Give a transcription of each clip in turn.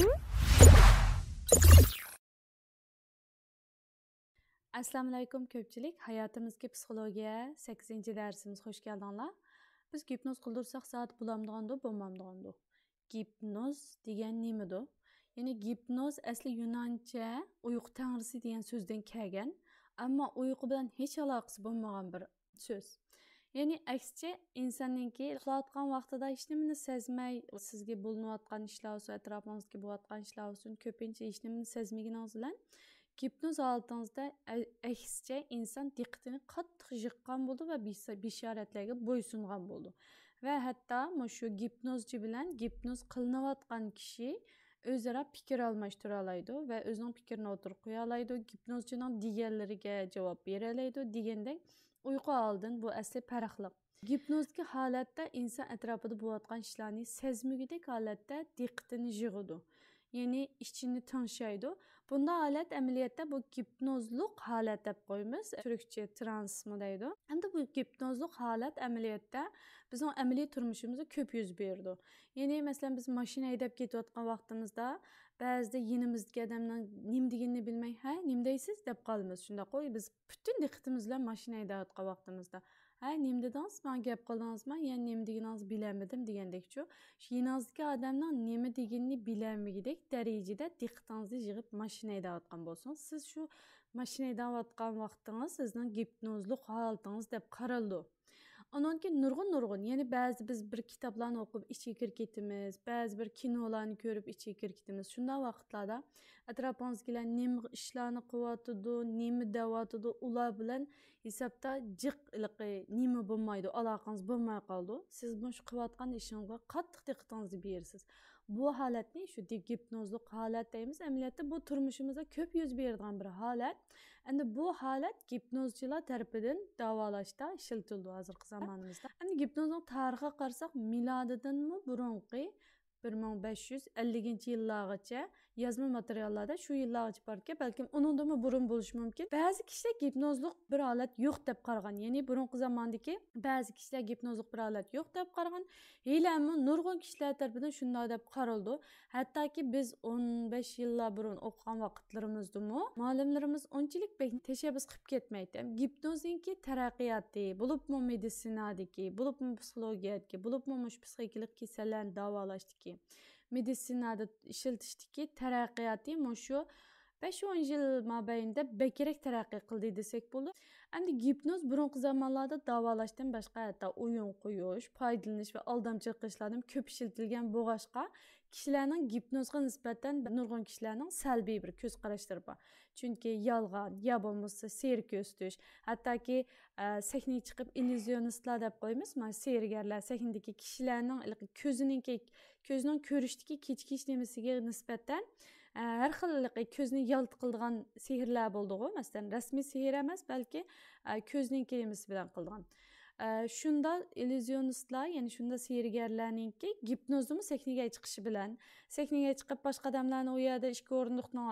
assalomu alaykum ko'pchilik hayotimizga psixologiya sakkizinchi darsimiz xush keldinglar biz gipnoz qildirsak soat bo'lamdig'andu bo'lmamdig'andu gipnoz degan do? ya'ni gipnoz asli yunoncha uyqu tangrisi degan so'zdan kelgan ammo uyqu bilan hech aloqasi bo'lmagan bir so'z ya'ni aksicha insonninki uxlayotgan vaqtida hech nimani sezmay sizga bo'linayotgan ishlar bo'lsin atrofingizga bo'layotgan ishlar bo'lsin ko'pincha hech nimani sezmaganingiz bilan gipnoz holatingizda aksicha inson diqqatini qattiq yiqqan bo'ldi va bishoratlarga bo'ysungan bo'ldi va hatto shu gipnozchi bilan gipnoz qilinayotgan kishi o'zaro fikr almashtira oladi va o'zining fikrini o'tirib qo'ya oladi gipnozchining deganlariga javob bera oladi degandek uyqu aldın bu əsli pərəxliq. Гипноздагы holatda inson atrofida bo'layotgan ishlarni sezmugudek holatda diqqatini yig'idi yeni işçini tanışaydı. Bunda halət əməliyyatda bu gipnozluq halət deyə qoyumuz. Türkçə transmı deyildi. Əndi bu gipnozluq halət əməliyyatda bizim əməli turmuşumuzu köp yüz verdi. Yəni məsələn biz maşın edib getiyotqan vaxtımızda bəzidə yenimizdə adamdan nim deyilini bilmək, hə, nim deyisiz deyə qalmız. Şunda qoy biz bütün diqqətimizlə maşın edib vaxtımızda ha nim dedingizman gap qildingizman yana nim deganingizni bilanmidim degandekchu shu yeningizdagi odamni nima deganini bilanmigidek darajada diqqatingizni yig'ib mashina haydayotgan bo'lsangiz siz shu mashina haydayotgan vaqtingiz sizning gipnozli holatingiz deb qaraldi andan keyin nurg'un nurg'un ya'ni bazı biz bir kitablan okup içi kirib ketamiz ba'zi bir kinolarni ko'rib ichiga kirib ketamiz shunday vaqtlarda atrofimizdagilar nem ishlarni qilyotidi nemi deyotidi ula bilen hesapta cik ilgi nemi bulmaydı, aloqangiz bulmaya kaldı. siz shu qilayotgan ishingizga qattiq diqqatingizni bersiz bu holatni shu gipnozli holat deymiz amaliyotda bu turmushimizda ko'p yuz beradigan bir holat endi bu holat gipnozchilar tarafidan davolashda ishlatildi hozirgi zamonimizda endi gipnozni tarixiga qarasak milodidanmi burunqi bir ming besh yuz elliginchi yillargacha yozma materiallarda ki belki onun da mı burun bo'lishi mümkün. Bazı kişiler hipnozluk bir alet yok deyip kargan. ya'ni burungi zamandaki bazı kişiler hipnozluk bir alet yok deyip kargan. Hele ama nurg'un kişiler kishilar tarafidan deyip karıldı. Hatta ki biz 15 burun okuyan o'n besh yillar burun o'qigan vaqtlarimizdami muallimlarimiz unchalik tashabbus qilib ketmaydi gipnozniki taraqqiyoti bo'libmi meditsinadiki bo'libmi psixologiyadiki bo'libmi mush psixikalik kasallarni davolashniki meditsinada ishlatishdiki taraqqiyoti mana shu besh o'n yil mobaynida bakrak taraqqiy qildi desak bo'ladi endi gipnoz burungi zamonlarda davolashdan boshqa hatto o'yin qo'yish foydalanish va aldamchilik qilishlardan ko'p ishiltilgan bo'lg'ashqa kishilarning gipnozga nisbatan nurg'un kishilarning salbiy bir ko'z qarashlari bor chunki yolg'on yo bo'lmasa ser ko'zitish hattoki e, sahnaga chiqib illyuzionistlar deb qo'ymiz mana sergarlar sahnadagi kishilarning ko'ziniki ko'zning ko'rishdagi kechkish nemasiga nisbatan e, har xil ko'zni yalt qildigan sehrlar bo'ldiu masalan rasmiy sehr emas balki e, ko'zniki nemasi bilan qildigan shunda illyuzionistlar ya'ni shunda sehrgarlarninki gipnozni sahnaga chiqishi bilan sahnaga chiqib boshqa odamlarni u yerda ikki o'rindiqni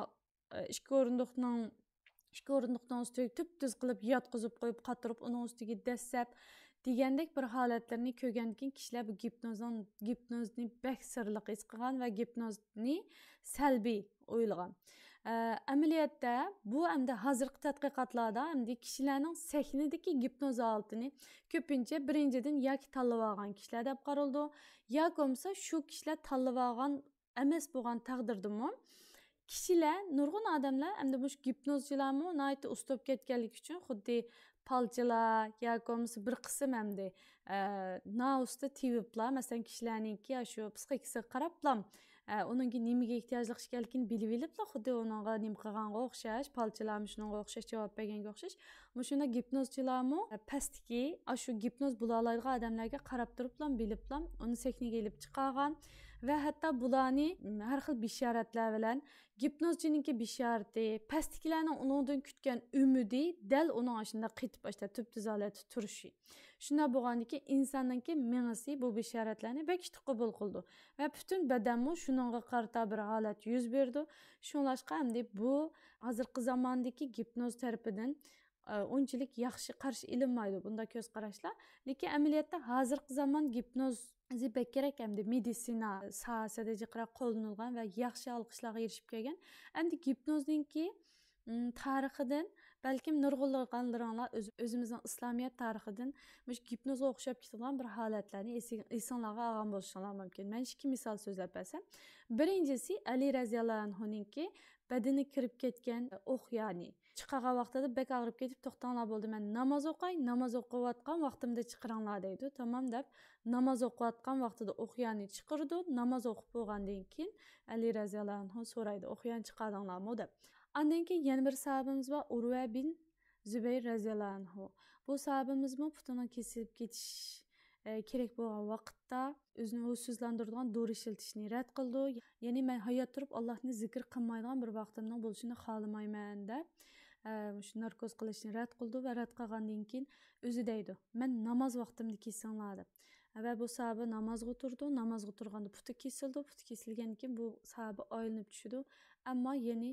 ikki o'rindiqning ikki o'rindiqni ustiga tup tuz qilib yotqizib qo'yib qotirib uni ustiga dastlab degandek bir holatlarni ko'rgankin kishilar bu gipnozni gipnozni bak sirliq his qilgan va gipnozni salbiy o'ylagan amaliyotda bu hamda hozirgi tadqiqotlarda hamda kishilarning sahnidagi gipnoz oltini ko'pincha birinchidan yoki tanlab olgan kishilar deb qaraldi yoki bo'lmasa shu kishilar tanlab olgan emas bo'lgan taqdirdami kishilar nurg'un odamlar hamda mush gipnozchilarmi ustab ketganligi uchun xuddi palchilar yoki bo'lmasa bir qism hamda nausta teviblar masalan kishilarniki shu psixikasiga qarab uningga nimaga ehtiyojliq ekanligini bilib olibdi xuddi uningga nima qilganga o'xshash palchilarmi shunga o'xshash javob berganga o'xshash shunda gipnozchilarmi pastki shu gipnoz bo'la odamlarga qarab turib bilib bilan uni sehniga ilib chiqargan və hətta bunları hər xil bişarətlər bilən hipnozçininki bişarəti, pəstliklərin onundan kütkən ümidi dəl onun aşında qitib işte tüp düzalət turuşu. Şuna boğandaki insanınki mengisi bu bişarətləri bəkişdi qəbul qıldı və bütün bədənmi şununğa qarta bir halət yüz verdi. Şunlaşqa həm bu hazırki zamandakı hipnoz tərəfindən unchalik e, yaxshi qarshi ilinmaydi bunday ko'z qarashlar lekin amaliyotda hozirgi zamon gipnoz Zi bekkerek hem meditsina medisina sahasida jiqra qo'llanilgan va yaxshi olqishlarga erishib kelgan endi gipnozningki tarixidan balkim nurg'ulg'anlaringlar o'zimizning islomiyat tarixidan mush gipnozga o'xshab ketadigan bir holatlarni esinglarga olgan bo'lishinglar mumkin man ikki misol so'zlab bersam birinchisi ali roziyallohu anhuninki badani kirib ketgan o'q ya'ni chiqqan vaqtida bek og'rib ketib to'xtanglar bo'ldi man namoz o'qay namoz o'qiyotgan vaqtimda chiqiringlar deydi tamom deb namoz o'qiyotgan vaqtida o'qiyani chiqirdi namoz o'qib bo'lgandan keyin ali roziyallohu anhu so'raydi o'qiyan chiqardinglarmi deb andan keyin yana bir sahabimiz bor urva bin zubayr roziyallohu anhu bu sahabimizmi putini kesilib ketish e, kerak bo'lgan vaqtda o'zini huysuzlantiradigan dori ishlatishni rad qildi ya'ni man hayot turib allohni zikr qilmaydigan bir vaqtimdan bo'lishini xohlamayman deb shu narkoz qilishni rad qildi va rad qilgandan keyin o'zi deydi man namoz vaqtimda kesinglar deb va bu sahoba namozga turdi namozga turganda puti kesildi puti kesilgandan keyin bu sahoba oyilinib tushdi ammo ya'ni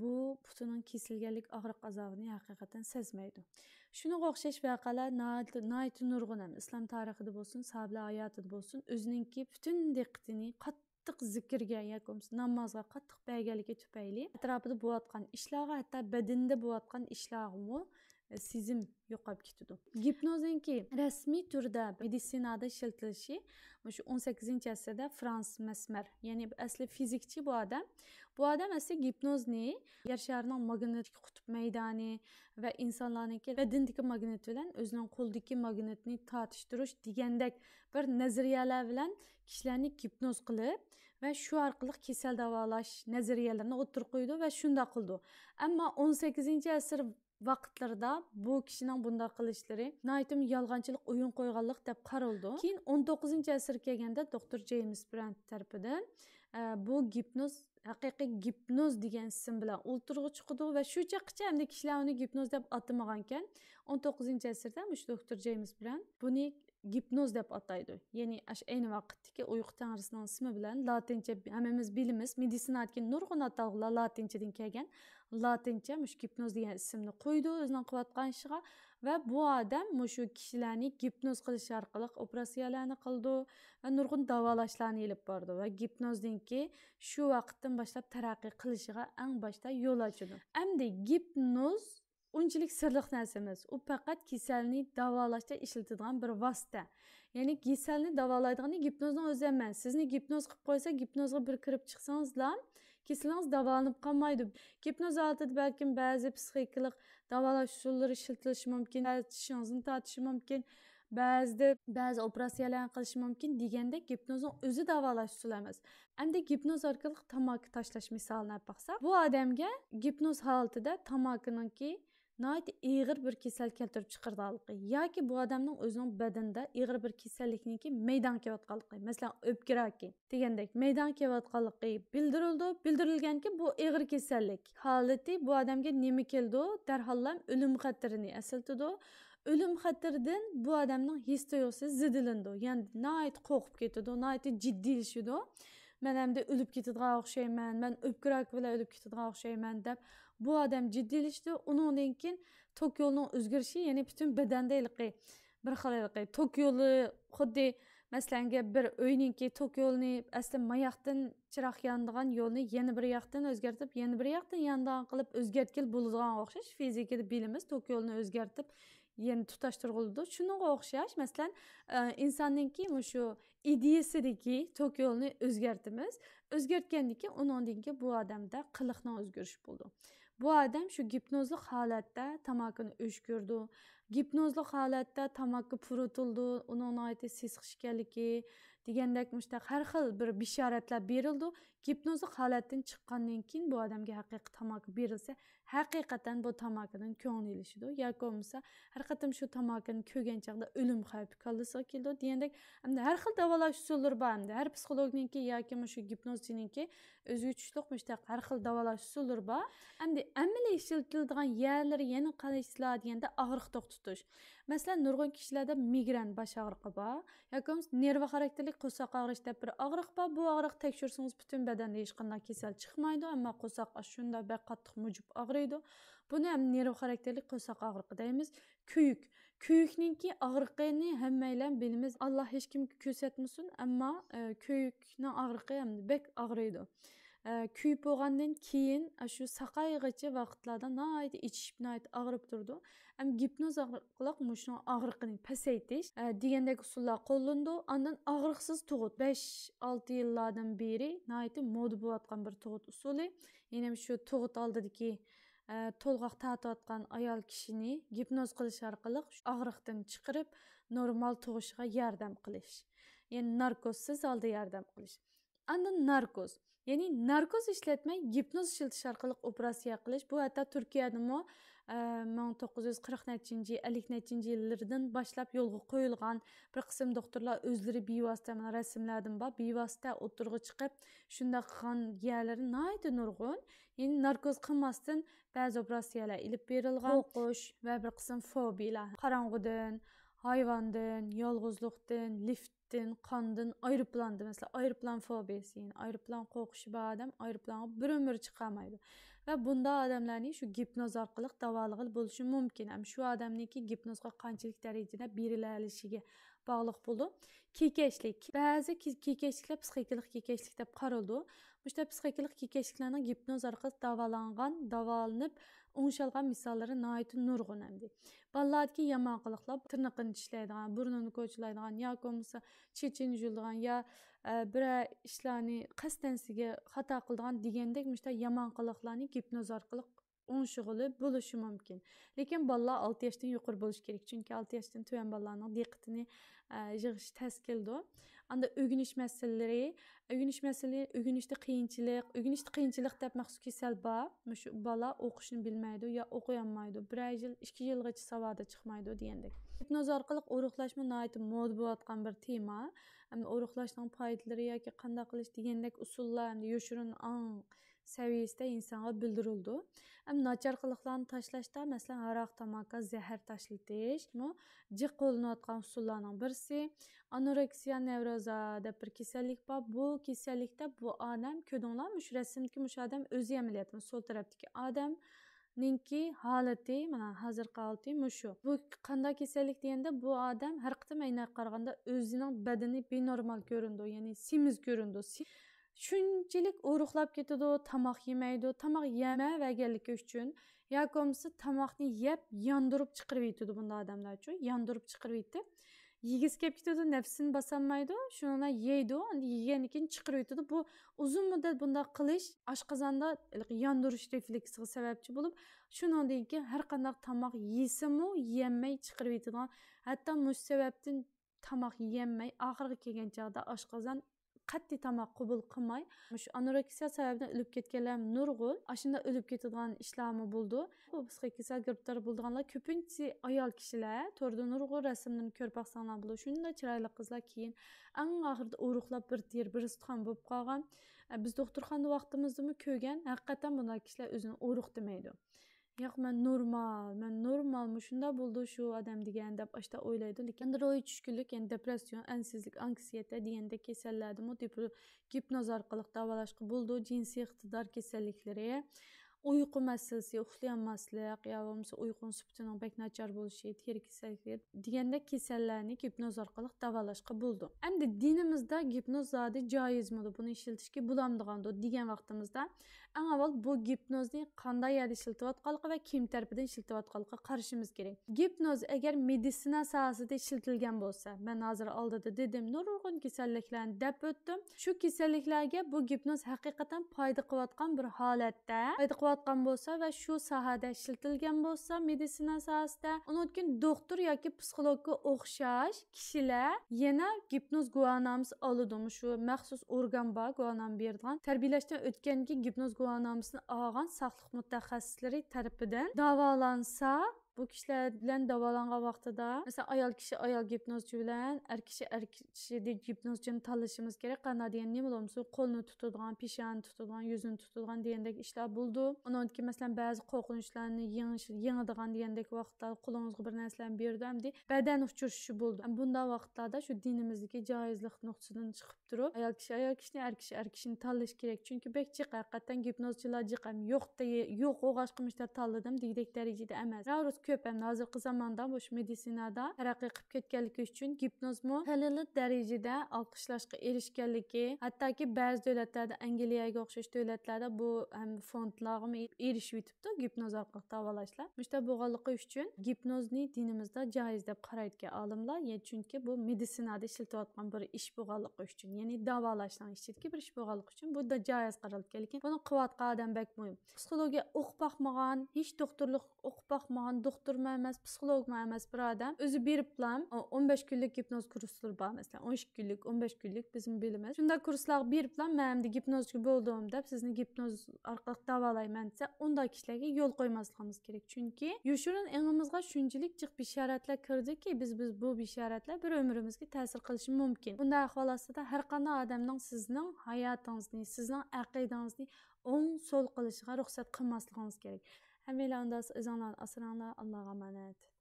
bu putining kesilganlik og'riq azobini haqiqatan sezmaydi shunga o'xshash voqealar nurg'un ham islom tarixida bo'lsin sahobalar hayotida bo'lsin o'zininki butun diqqatini qat qattiq zikrga yoki namozga qattiq baigaligi tufayli atrofida bo'layotgan ishlarga hatto badanda bo'layotgan ishlarni E, sizim yo'qolib ketadi gipnozinki rasmiy turda meditsinada ishlatilishi shu o'n sakkizinchi asrda frans mesmer ya'ni asli fizikchi bu odam bu odam asli gipnozni yer sharining magnetik qutb maydoni va insonlarniki badindagi magnit bilan o'zining qo'ldagi magnitni tortishtirish degandek bir nazariyalar bilan kishilarni gipnoz qilib va shu orqali kasal davolash nazariyalarini o'tirib qo'ydi va shundoq qildi ammo o'n sakkizinchi asr vaqtlarda bu kishining bunday qilishlari naytim yolg'onchilik o'yin qo'yganlik deb qaraldi keyin 19 asr kelganda doktor jeyms brand tarafidan e, bu gipnoz haqiqiy gipnoz degan ism bilan o'ltirg'i chiqdi va shu chaqqicha hamda kishilar uni gipnoz deb atamagan ekan 19 asrda mush doktor jeyms bilan buni gipnoz deb ataydi ya'ni ayni vaqtdagi uyqu tangrisining ismi bilan latincha hammamiz bilamiz meditsinadagi nurg'un atalg'lar latinchadan kelgan latincha mush gipnoz degan ismni qo'ydi o'zini qilayotgan ishiga va bu odam mushu kishilarni gipnoz qilish orqali operatsiyalarni qildi va nurg'un davolashlarni ilib bordi va gipnozdinki shu vaqtdan boshlab taraqqiy qilishiga eng boshda yo'l ochdi endi gipnoz unchalik sirli narsa emas u faqat kasalni davolashda ishlatiladigan bir vosita ya'ni kasalni davolaydigan gipnozni o'zi emas sizni gipnoz qilib qo'ysa gipnozga bir kirib chiqsangizlar kesiliniz davolanib qolmaydi gipnoz oldida balkim ba'zi psixikalik davolash usullari ishlatilishi mumkin tishingizni tortishi mumkin ba'zida ba'zi operatsiyalarni qilishi mumkin degandek gipnozni o'zi davolash usuli emas endi gipnoz orqali tamaki tashlash misolini olib bu odamga gipnoz holatida tamakiniki nihoyat og'ir bir kasal keltirib chiqarganligi yoki bu odamning o'zining badanida og'ir bir kasallikniki maydon kelayotganligi masalan o'pkiraki degandek maydon kelayotganligi bildirildi bildirilganki bu og'ir kasallik holati bu odamga nima keldi darhol ham o'lim xatirini asiltidi o'lim xatiridan bu odamning his tuyg'usi zidilindi ya'ni nihoyat qo'rqib ketadi nihoyat jiddiyishidi Мен endi o'lib ketadigan o'xshayman man o'pkarak bilan o'lib ketadigan o'xshayman deb bu odam jiddiylashdi undan keyin tok yo'lining o'zgarishi ya'ni butun badandalii bir xilqi tok yo'li xuddi masalan bir uyninki tok yo'lni asli mayoqdan chiroq yonadigan yo'lni yana bir yoqdan o'zgartirib yana bir yoqdan yonadigan qilib o'zgartgil bo'ladigan o'xshash fizikada bilimiz tok yo'lni yana tutashtirgildi shunga o'xshash masalan e, insonniki shu idiyasidiki tok o'zgartimiz o'zgartgandan keyin bu odamda qiliqni o'zgarish bo'ldi bu odam shu gipnozli holatda tamakini o'shkirdi gipnozli holatda tamaki puritildi uning sesqishganligi degandek mushta har xil bir bishoratlar berildi gipnozi holatdan chiqqandan keyin bu odamga haqiqiy tamaki berilsa haqiqatan bu tamakidan ko'ngli ilishidi yoki bo'lmasa har qatim shu tamakini ko'rgan chog'da o'lim xavfi kollasiga keldi degandek hamda har xil davolash usullari bor hamda har psixologniki yoki shu gipnozchiniki o'ziga tushliq mushtaq har xil davolash usullari bor hamda amaliy ishlatiladigan yerlar yana qayslar deganda og'riq to'xtatish masalan nurg'un kishilarda migren bosh og'rig'i bor yoki nervi xarakterli qo'saq og'rish deb bir og'riq bor bu og'riq tekshirsangiz butun badanda hech qanday kasal chiqmaydi ammo qo'saq shunday bak qattiq mujib og'riydi buni ham nerv xarakterli qo'saq og'riqi deymiz kuyuk kuyukninki og'riqini hammanglar bilamiz alloh hech kimga ko'rsatmasin ammo e, kuyukni og'riqi ham bak og'riydi kuyib bo'lgandan keyin shu saqayg'icha vaqtlarda nihoyatda ichishib nihoyatda og'rib turdi ham gipnoz orqali mushni og'riqini pasaytish degandek usullar qo'llandi andan og'riqsiz tug'ut besh olti yillardan beri nihoyatda mod bo'layotgan bir tug'ut usuli yana shu tug'ut oldidagi to'lg'oq tatayotgan ayol kishini gipnoz qilish orqali og'riqdan chiqarib normal tug'ishga yordam qilish ya'ni narkozsiz holda yordam qilish andan narkoz ya'ni narkoz ishlatmay gipnoz ishlatish orqali operatsiya qilish bu hatto turkiyadami e, ming to'qqiz yuz qirq nechinchi ellik nechinchi yillardan boshlab yo'lga qo'yilgan bir qism doktorlar o'zlari bevosita mana rasmlardan bor bevosita o'tirg'a chiqib shundoq qilgan yerlari nihoyatda nurg'un ya'ni narkoz qilmasdan ba'zi operatsiyalar ilib berilgan qo'qish va bir qism fobiyalar qorong'udan hayvondan yolg'izlikdan lift ittin qondin ayroplanni masalan ayroplan fobiyasi ya'ni ayroplan qo'rqishi bor odam ayroplanga bir umr chiqolmaydi va bunda odamlarning shu gipnoz orqali davolig'i bo'lishi mumkin ham shu odamniki gipnozga qanchalik darajada berilishiga bog'liq bo'ldi kekashlik ba'zi kekashliklar psixikalik kekashlik deb qaraldi Мышта психикалык кекешиклернең гипноз аркылы даваланган, даваланып, оңшалган мисаллары наайты нургун әмди. Балладки яман кылыклар, тырнакын тишләйдиган, бурнын көчләйдиган, я комса чечен җулдыган, я бирә эшләрне кастан сиге хата кылдыган дигәндәк мышта яман кылыкларны гипноз аркылы o'nshig'ili bo'lishi mumkin lekin bolalar olti yoshdan yuqori bo'lishi kerak chunki olti yoshdan tuvan bolalarning diqqatini e, yig'ish tez keldi анда үгүнүш маселелери үгүнүш маселе үгүнүштө кыйынчылык үгүнүштө кыйынчылык деп махсус кесел бар мушу бала окушун билмейди я окуй алмайды бир ай жыл эки жылгыча савада чыкмайды дегендек гипноз аркылы уруклашма наайты мод болуп аткан бир тема уруклаштын пайдалары яки кандай кылыш дегендек усуллар юшурун аң səviyyəsində insanlara bildirildi. Am naçarqılıqlarını təşləşdə məsələn araq, tamaka, zəhər təşlitiş, bu ciq qolinayotqan usullardan birisi. Anoreksiya, nevroza deb bir kasallik var. Bu kasallikdə bu adam ködünlar müş rəsmdəki müş adam özü əməliyyatını sol tərəfdəki adam ninki holati mana hozirgi holati mushu bu qanday kasallik deganda bu odam har qitim aynan qaraganda o'zining badani benormal ko'rindi ya'ni semiz ko'rindi shunchalik o'ruqlab ketadi tomoq yemaydi tomoq yemavaganligi uchun yoki bo'lmasa tomoqni yeb yondirib chiqirib yetadi bunday odamlar uchun yondirib chiqirib yetdi yegisi kelib ketadi nafsini bosolmaydi shuni yeydi yegandan keyin chiqirib yutadi bu uzun muddat bundoq qilish oshqozonda yondirish refleksiga sababchi bo'lib shundan keyin har qanday tomoq yesimu yemay chiqirib yetadigan hatto mush sababdan tomoq yemay oxirgi kelgan chog'da oshqozon qattiq tomoq qabul qilmay shu anoreksiya sababidan o'lib ketganlar nurg'un ashunda o'lib ketadigan ishlarmi bo'ldi bu bizga kasal giribdor bo'lganlar ko'pincha ayol kishilar to'rda nurg'un rasmlarni ko'rib boqsanglar bo'ladi shunday chiroyli qizlar keyin eng oxirida o'ruqlab bir ter bir sutxon bo'lib qolgan biz doktorxonani vaqtimizdami ko'rgan haqiqatdan bunday kishilar o'zini o'ruq demaydi Yox, mən normal, mən normalmı, şunda buldu şu adam deyəndə başda oylaydı. Lakin android düşkünlük, yəni depressiyon, ənsizlik, anksiyetə deyəndə kesəllərdim. O tip hipnoz arqalıq davalaşqı buldu, cinsi iqtidar kesəllikləri. uyqu masalasi uxlayolmaslik yo bo'lmasa uyqu suptini bak nachar bo'lishi teri kasalliklari deganda kasallarni gipnoz orqali davolashga bo'ldi endi dinimizda gipnoz zodi joizmidi buni ishlatishga bo'lamdigandi degan vaqtimizda eng avval bu gipnozni qanday yerda ishlatyotganligi va kim tarafidan ishlatyotganligiga qarashimiz kerak gipnoz agar meditsina sohasida ishlatilgan bo'lsa man hozir oldida dedim nurg'un kasalliklarni deb o'tdim shu kasalliklarga bu gipnoz haqiqatan foyda qilayotgan bir holatda foyda qilayotgan bo'lsa va shu sohada ishlatilgan bo'lsa meditsina sohasida undan doktor yoki psixologga o'xshash kishilar yana gipnoz guvohnomasi oladimi shu maxsus organ bor guvohnoma beradigan tarbiyalashdan o'tganki gipnoz guvohnomasini olgan sog'liq mutaxassislari tarafidan davolansa bu kishilar bilan davolangan vaqtida masalan ayol kishi ayol gipnozchi bilan er kishi er kishi deb gipnozchini tanlashimiz kerak qanaqa degan nima bo'lmasa qo'lni tutadigan peshani tutadigan yuzini tutadigan degandek ishlar bo'ldi uniki masalan ba'zi qo'rqinchlarni yengish yengadigan degandek vaqtda qo'lingizga bir narsalarni berdi hamda badan uchrashishi bo'ldi bunday vaqtlarda shu dinimizdagi joizlik nuqtasidan chiqib turib ayol kishi ayol kishini er kishi er kishini tanlash kerak chunki bek jiq haqiqatdan gipnozchilar jiqam yo'qda yo'q o'g'ash qilmishlar tanladim degidek darajada emas ko'p hamda hozirgi zamonda mush meditsinada taraqqiy qilib ketganligi uchun gipnozmi halili darajada olqishlashga erishganligi hattoki ba'zi davlatlarda angliyaga o'xshash davlatlarda bu ham fondlarga erishib yetibdi gipnoz orqali davolashlar mushta bo'lganligi uchun gipnozni dinimizda joiz deb qaraydigan olimlar chunki bu yəni, meditsinada ishlatilayotgan bir ish bo'lganligi uchun ya'ni davolashni ichidagi bir ish bo'lganligi uchun bu da joiz qaralgan lekin buni qilayotgan odam bak muhim psixologiya o'qib boqmagan hech doktorlik o'qib boqmagan doktor man emas psixolog man emas bir odam o'zi berib bilan o'n besh kunlik gipnoz kurslar bor masalan o'n ikki kunlik o'n besh kunlik bizni bilimiz shunday kurslar berib plan man endi gipnozchi bo'ldim deb sizni gipnoz orqali davolayman desa unday kishilarga yo'l qo'ymasligimiz kerak chunki yoshirin ingimizga shunchalik jiq bisharatlar kirdiki biz biz bu bisharatlar bir umrimizga ta'sir qilishi mumkin bunday ahvol ostida har qanday odamning sizning hayotingizni sizning aqidangizni o'ng so'l qilishiga ruxsat qilmasligingiz kerak Həm elə onda ezanla asılanlar Allaha əmanət.